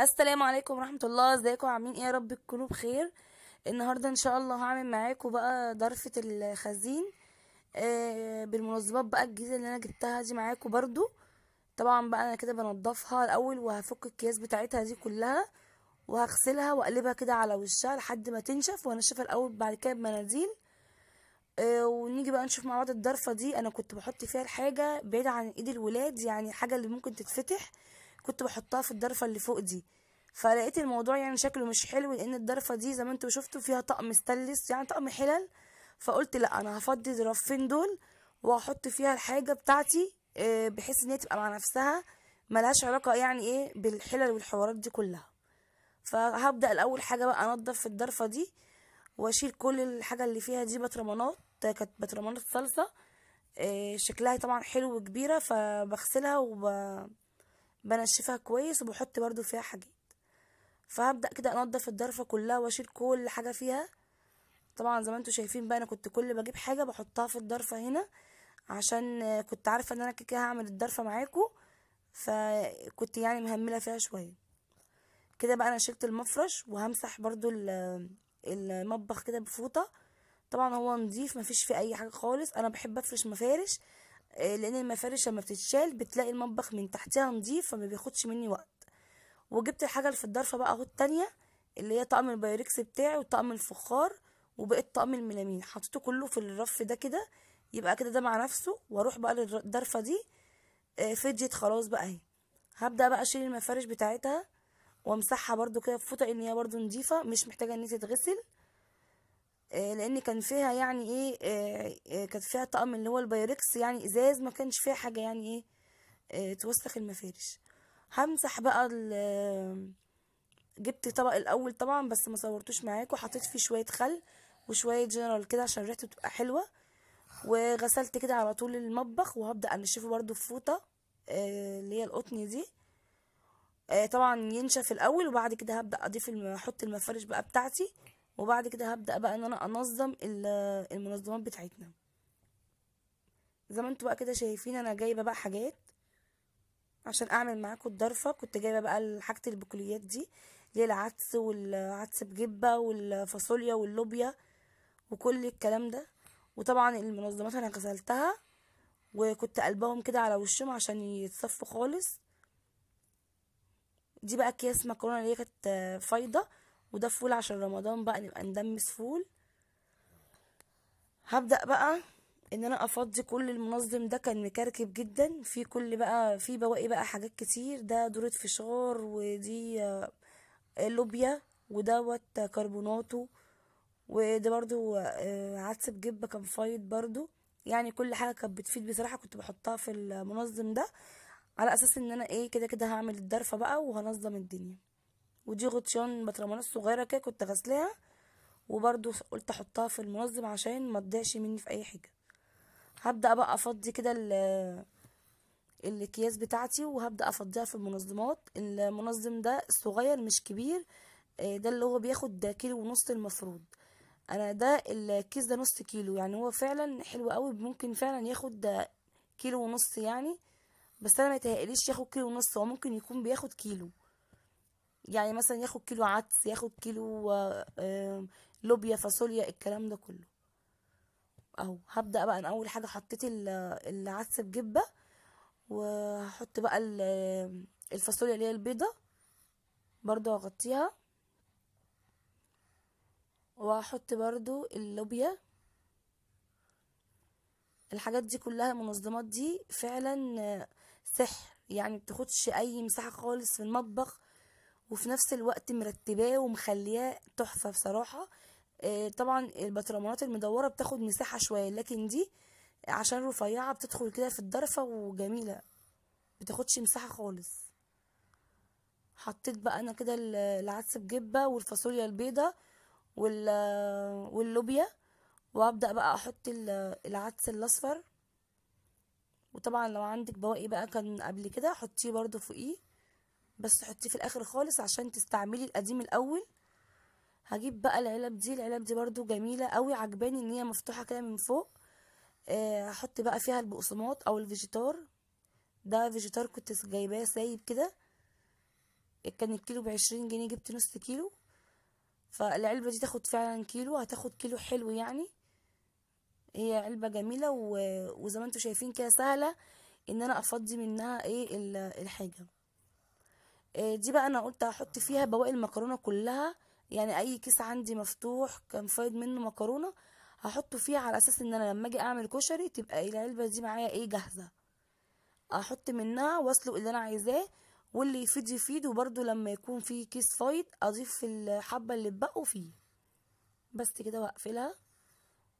السلام عليكم ورحمه الله ازيكم عاملين ايه يا رب تكونوا بخير النهارده ان شاء الله هعمل معاكم بقى درفة الخزين آه، بالمنظمات بقى الجديده اللي انا جبتها دي معاكم برضو طبعا بقى انا كده بنضفها الاول وهفك الكياس بتاعتها دي كلها وهغسلها واقلبها كده على وشها لحد ما تنشف وهنشفها الاول بعد كده بمناديل آه، ونيجي بقى نشوف مع بعض الدرفة دي انا كنت بحط فيها الحاجه بعيد عن ايد الولاد يعني حاجه اللي ممكن تتفتح كنت بحطها في الدرفة اللي فوق دي فلقيت الموضوع يعني شكله مش حلو لان الدرفة دي زي ما انتم شفتوا فيها طقم ستلس يعني طقم حلل فقلت لا انا هفضي الرفين دول وهحط فيها الحاجه بتاعتي آه، بحيث ان هي تبقى مع نفسها ملهاش علاقه يعني ايه بالحلل والحوارات دي كلها فهبدا الاول حاجه بقى انضف الدرفة دي واشيل كل الحاجه اللي فيها دي بطرمانات كانت بطرمانات صلصه آه، شكلها طبعا حلو وكبيره فبغسلها وب بنشفها كويس وبحط برضو فيها حاجات فهبدا كده انضف الضرفه كلها واشيل كل حاجه فيها طبعا زي ما انتم شايفين بقى انا كنت كل بجيب حاجه بحطها في الضرفه هنا عشان كنت عارفه ان انا كده هعمل الضرفه معاكم فكنت يعني مهمله فيها شويه كده بقى انا شلت المفرش وهمسح برضو المطبخ كده بفوطه طبعا هو نظيف مفيش فيه اي حاجه خالص انا بحب افرش مفارش آه، لان المفارش لما بتتشال بتلاقي المطبخ من تحتها نضيف فما بياخدش مني وقت وجبت الحاجه اللي في الضرفه بقى اهو التانيه اللي هي طقم البايركس بتاعي وطقم الفخار وبقيت طقم الميلامين حطيته كله في الرف ده كده يبقى كده ده مع نفسه واروح بقى للضرفه دي آه، فضيت خلاص بقى اهي هبدا بقى اشيل المفارش بتاعتها وامسحها برده كده بفوطه ان هي برده نضيفه مش محتاجه ان هي تتغسل آه، لان كان فيها يعني ايه آه، آه، كان فيها طقم اللي هو البيركس يعني ازاز ما كانش فيها حاجه يعني ايه توسخ المفارش همسح بقى جبت طبق الاول طبعا بس ما صورتوش معاكم حطيت فيه شويه خل وشويه جنرال كده عشان ريحته تبقى حلوه وغسلت كده على طول المطبخ وهبدا انشفه برده في فوطه اللي هي القطن دي طبعا ينشف الاول وبعد كده هبدا اضيف احط المفارش بقى بتاعتي وبعد كده هبدأ بقى ان انا انظم المنظمات بتاعتنا زي ما انتوا بقى كده شايفين انا جايبه بقى حاجات عشان اعمل معاكم الضرفه كنت جايبه بقى حاجه البكوليات دي اللي العدس والعدس بجبه والفاصوليا واللوبيا وكل الكلام ده وطبعا المنظمات انا غسلتها وكنت قلبهم كده على وشهم عشان يتصفوا خالص دي بقى اكياس مكرونه اللي هي كانت فايضه وده فول عشان رمضان بقى نبقى ندمس فول هبدأ بقى ان انا افضي كل المنظم ده كان مكركب جدا في كل بقى في بواقي بقى حاجات كتير ده دورة فشار ودي آه، لوبيا ودوت كربوناتو وده برضو آه، عدس بجبه كان فايض برضو يعني كل حاجه كانت بتفيد بصراحه كنت بحطها في المنظم ده على اساس ان انا ايه كده كده هعمل الدرفه بقى وهنظم الدنيا ودي غطيان بطرمانات صغيره كده كنت غسلاها وبرده قلت احطها في المنظم عشان ما تضيعش مني في اي حاجه هبدا بقى افضي كده الاكياس بتاعتي وهبدا افضيها في المنظمات المنظم ده صغير مش كبير آه، ده اللي هو بياخد كيلو ونص المفروض انا ده الكيس ده نص كيلو يعني هو فعلا حلو قوي ممكن فعلا ياخد كيلو ونص يعني بس انا ما ياخد كيلو ونص هو ممكن يكون بياخد كيلو يعني مثلا ياخد كيلو عدس ياخد كيلو آه، لوبيا فاصوليا الكلام ده كله اهو هبدا بقى انا اول حاجه حطيت العدس بجبه وهحط بقى الفاصوليا اللي هي البيضه برضو هغطيها وهحط برضو اللوبيا الحاجات دي كلها المنظمات دي فعلا آه، سحر يعني بتاخدش اي مساحه خالص في المطبخ وفي نفس الوقت مرتباه ومخلياه تحفه بصراحه آه، طبعا البطرمانات المدوره بتاخد مساحه شويه لكن دي عشان رفيعه بتدخل كده في الضرفه وجميله بتاخدش مساحه خالص حطيت بقى انا كده العدس بجبه والفاصوليا البيضه واللوبيا وابدا بقى احط العدس الاصفر وطبعا لو عندك بواقي بقى كان قبل كده حطيه برضو فوقيه بس تحطيه في الاخر خالص عشان تستعملي القديم الاول هجيب بقى العلب دي العلب دي برضو جميله قوي عجباني ان هي مفتوحه كده من فوق آه، هحط بقى فيها البقسماط او الفيجيتار ده فيجيتار كنت جايباه سايب كده كان الكيلو بعشرين جنيه جبت نص كيلو فالعلبة دي تاخد فعلا كيلو هتاخد كيلو حلو يعني هي علبة جميلة وزي ما انتوا شايفين كده سهلة ان انا افضي منها ايه الحاجة آه، دي بقى انا قلت هحط فيها بواقي المكرونه كلها يعني اي كيس عندي مفتوح كان فايض منه مكرونه هحطه فيها على اساس ان انا لما اجي اعمل كشري تبقى العلبه دي معايا ايه جاهزه احط منها واسلق اللي انا عايزاه واللي يفيد يفيد وبرده لما يكون في كيس فايض اضيف الحبه اللي اتبقوا فيه بس كده واقفلها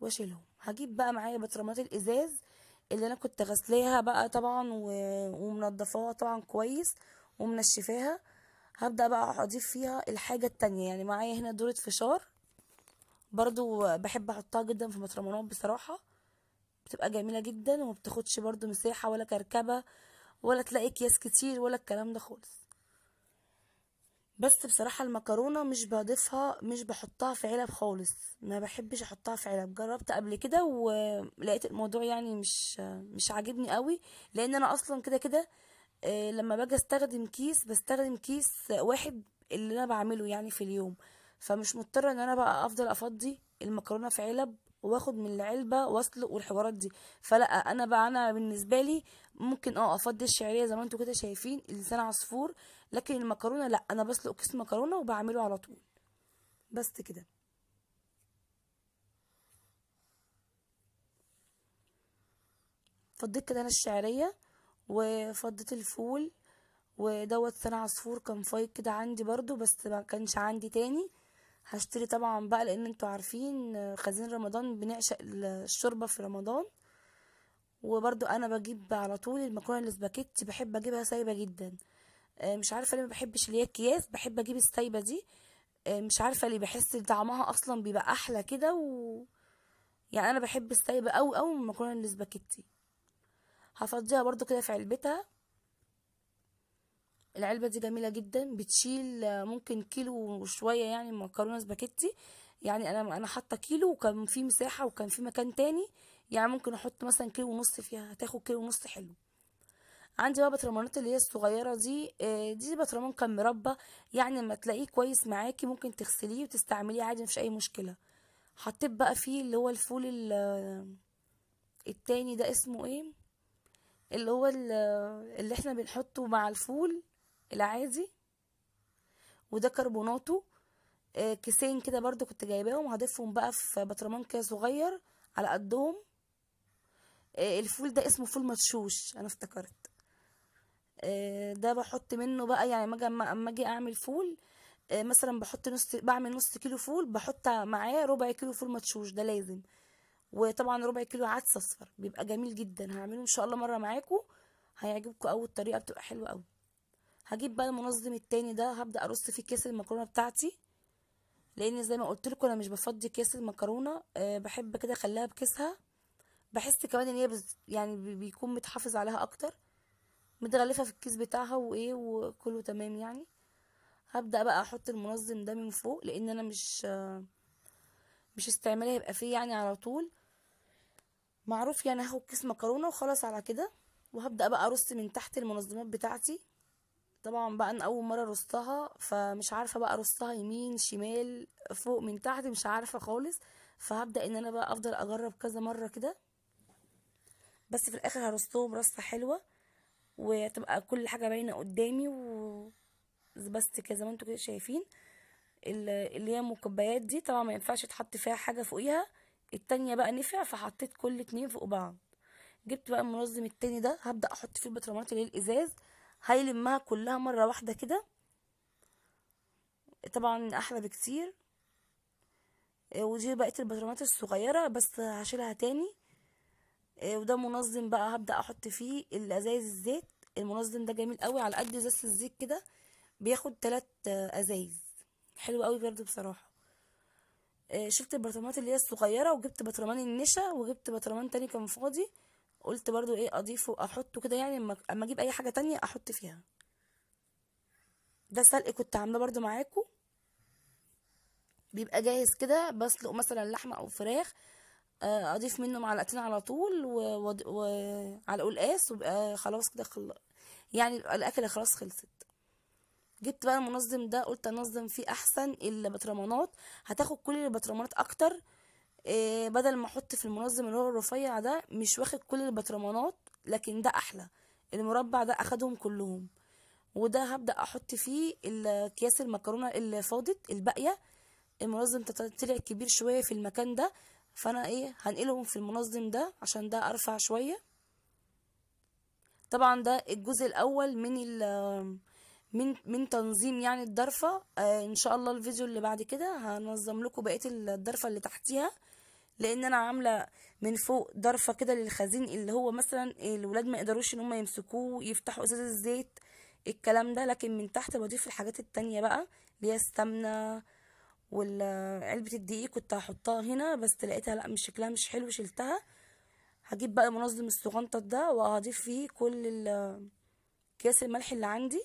واشيلهم هجيب بقى معايا بطرمات الازاز اللي انا كنت غسلاها بقى طبعا ومنضفاها طبعا كويس ومنشفاها هبدأ بقى اضيف فيها الحاجة التانية يعني معايا هنا دورة فشار برضو بحب احطها جدا في مطرمانات بصراحة بتبقى جميلة جدا وما بتاخدش برضو مساحة ولا كركبة ولا تلاقي اكياس كتير ولا الكلام ده خالص بس بصراحة المكرونة مش بضيفها مش بحطها في علب خالص ما بحبش احطها في علب جربت قبل كده ولقيت الموضوع يعني مش مش عاجبني قوي لان انا اصلا كده كده آه، لما باجي استخدم كيس بستخدم كيس واحد اللي انا بعمله يعني في اليوم فمش مضطره ان انا بقى افضل افضي المكرونه في علب واخد من العلبه واسلق والحوارات دي فلا انا بقى انا بالنسبه لي ممكن اه افضي الشعريه زي ما انتوا كده شايفين لسان عصفور لكن المكرونه لا انا بسلق كيس مكرونه وبعمله على طول بس كده فضيت كده انا الشعريه وفضيت الفول ودوت سنة عصفور كان فايق كده عندي برضو بس ما كانش عندي تاني هشتري طبعا بقى لان انتوا عارفين خزين رمضان بنعشق الشوربة في رمضان وبرضو انا بجيب على طول المكرونة الاسباكيت بحب اجيبها سايبة جدا آه، مش عارفة ليه ما بحبش اللي هي اكياس بحب اجيب السايبة دي آه، مش عارفة ليه بحس طعمها اصلا بيبقى احلى كده و يعني انا بحب السايبة اوي اوي من المكرونة الاسباجيتي هفضيها برضو كده في علبتها العلبة دي جميلة جدا بتشيل ممكن كيلو وشوية يعني مكرونة سباكيتي يعني انا انا حاطة كيلو وكان في مساحة وكان في مكان تاني يعني ممكن احط مثلا كيلو ونص فيها هتاخد كيلو ونص حلو عندي بقى بطرمانات اللي هي الصغيره دي آه، دي بطرمان كان مربى يعني لما تلاقيه كويس معاكي ممكن تغسليه وتستعمليه عادي مفيش اي مشكله حطيت بقى فيه اللي هو الفول آه، التاني ده اسمه ايه اللي هو اللي احنا بنحطه مع الفول العادي وده كربوناتو آه، كيسين كده برضو كنت جايباهم هضيفهم بقى في بطرمان كده صغير على قدهم آه، الفول ده اسمه فول مدشوش انا افتكرت آه، ده بحط منه بقى يعني اما اجي اعمل فول مثلا بحط نص بعمل نص كيلو فول بحط معاه ربع كيلو فول مدشوش ده لازم وطبعا ربع كيلو عدس اصفر بيبقى جميل جدا هعمله ان شاء الله مره معاكم هيعجبكم قوي الطريقه بتبقى حلوه قوي هجيب بقى المنظم التاني ده هبدا ارص فيه كيس المكرونه بتاعتي لان زي ما قلت لكم انا مش بفضي كيس المكرونه أه بحب كده اخليها بكيسها بحس كمان ان هي يعني بيكون متحافظ عليها اكتر متغلفه في الكيس بتاعها وايه وكله تمام يعني هبدا بقى احط المنظم ده من فوق لان انا مش آه، مش استعمالي هيبقى فيه يعني على طول معروف يعني هاخد كيس مكرونه وخلاص على كده وهبدا بقى ارص من تحت المنظمات بتاعتي طبعا بقى انا اول مره رصتها فمش عارفه بقى ارصها يمين شمال فوق من تحت مش عارفه خالص فهبدا ان انا بقى افضل اجرب كذا مره كده بس في الاخر هرصهم رصه حلوه وهتبقى كل حاجه باينه قدامي و بس كده زي ما انتوا كده شايفين اللي هي المكبيات دي طبعا ما ينفعش تحط فيها حاجه فوقيها التانية بقى نفع فحطيت كل اتنين فوق بعض جبت بقى المنظم التاني ده هبدأ احط فيه البطرمات اللي هي الازاز هيلمها كلها مرة واحدة كده طبعا احلى بكتير آه، ودي بقية البطرمات الصغيرة بس هشيلها تاني آه، وده منظم بقى هبدأ احط فيه الازايز الزيت المنظم ده جميل قوي على قد ازازة الزيت كده بياخد تلات آه، ازايز حلو قوي برضه بصراحة آه، شلت البرطمانات اللي هي الصغيره وجبت برطمان النشا وجبت برطمان تاني كان فاضي قلت برضو ايه اضيفه احطه كده يعني اما اجيب اي حاجه تانية احط فيها ده سلق كنت عاملاه برضو معاكم بيبقى جاهز كده بسلق مثلا لحمه او فراخ آه، اضيف منه معلقتين على طول وعلى و... و... القلقاس وبقى خلاص كده خل... يعني الاكله خلاص خلصت جبت بقى المنظم ده قلت انظم فيه احسن البطرمانات هتاخد كل البطرمانات اكتر إيه بدل ما احط في المنظم اللي هو الرفيع ده مش واخد كل البطرمانات لكن ده احلى المربع ده اخدهم كلهم وده هبدا احط فيه اكياس المكرونه اللي فاضت الباقيه المنظم طلع كبير شويه في المكان ده فانا ايه هنقلهم في المنظم ده عشان ده ارفع شويه طبعا ده الجزء الاول من من من تنظيم يعني الضرفة آه ان شاء الله الفيديو اللي بعد كده هنظم لكم بقية الضرفة اللي تحتيها لان انا عاملة من فوق ضرفة كده للخزين اللي هو مثلا الولاد ما يقدروش ان هم يمسكوه يفتحوا ازاز الزيت الكلام ده لكن من تحت بضيف الحاجات التانية بقى اللي هي السمنة والعلبة الدقيق كنت هحطها هنا بس لقيتها لا مش شكلها مش حلو شلتها هجيب بقى منظم الصغنطة ده وهضيف فيه كل اكياس الملح اللي عندي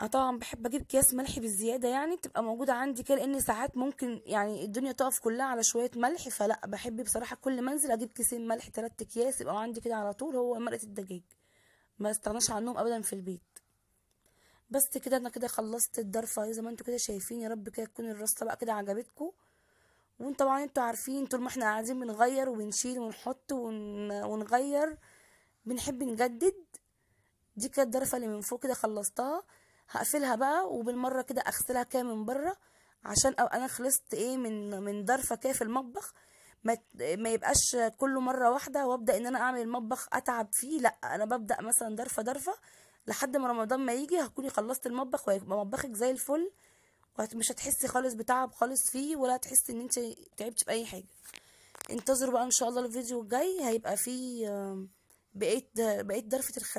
أنا طبعا بحب أجيب أكياس ملح بالزيادة يعني تبقى موجودة عندي كده لأن ساعات ممكن يعني الدنيا تقف كلها على شوية ملح فلا بحب بصراحة كل ما أنزل أجيب كيسين ملح تلات أكياس يبقى عندي كده على طول هو مرقة الدجاج ما استغناش عنهم أبدا في البيت بس كده أنا كده خلصت الدرفه زي ما انتوا كده شايفين يا رب كده تكون الرصة بقى كده عجبتكم وطبعا طبعا انتوا عارفين طول ما احنا قاعدين بنغير وبنشيل ونحط ون... ونغير بنحب نجدد دي كانت الدرفه اللي من فوق كده خلصتها هقفلها بقى وبالمره كده اغسلها كده من بره عشان أو انا خلصت ايه من من ضرفه كده في المطبخ ما ما يبقاش كل مره واحده وابدا ان انا اعمل المطبخ اتعب فيه لا انا ببدا مثلا ضرفه ضرفه لحد ما رمضان ما يجي هكوني خلصت المطبخ وهيبقى مطبخك زي الفل ومش هتحسي خالص بتعب خالص فيه ولا هتحسي ان انت تعبتي باي حاجه انتظروا بقى ان شاء الله الفيديو الجاي هيبقى فيه بقيت بقيت ضرفه الخزانه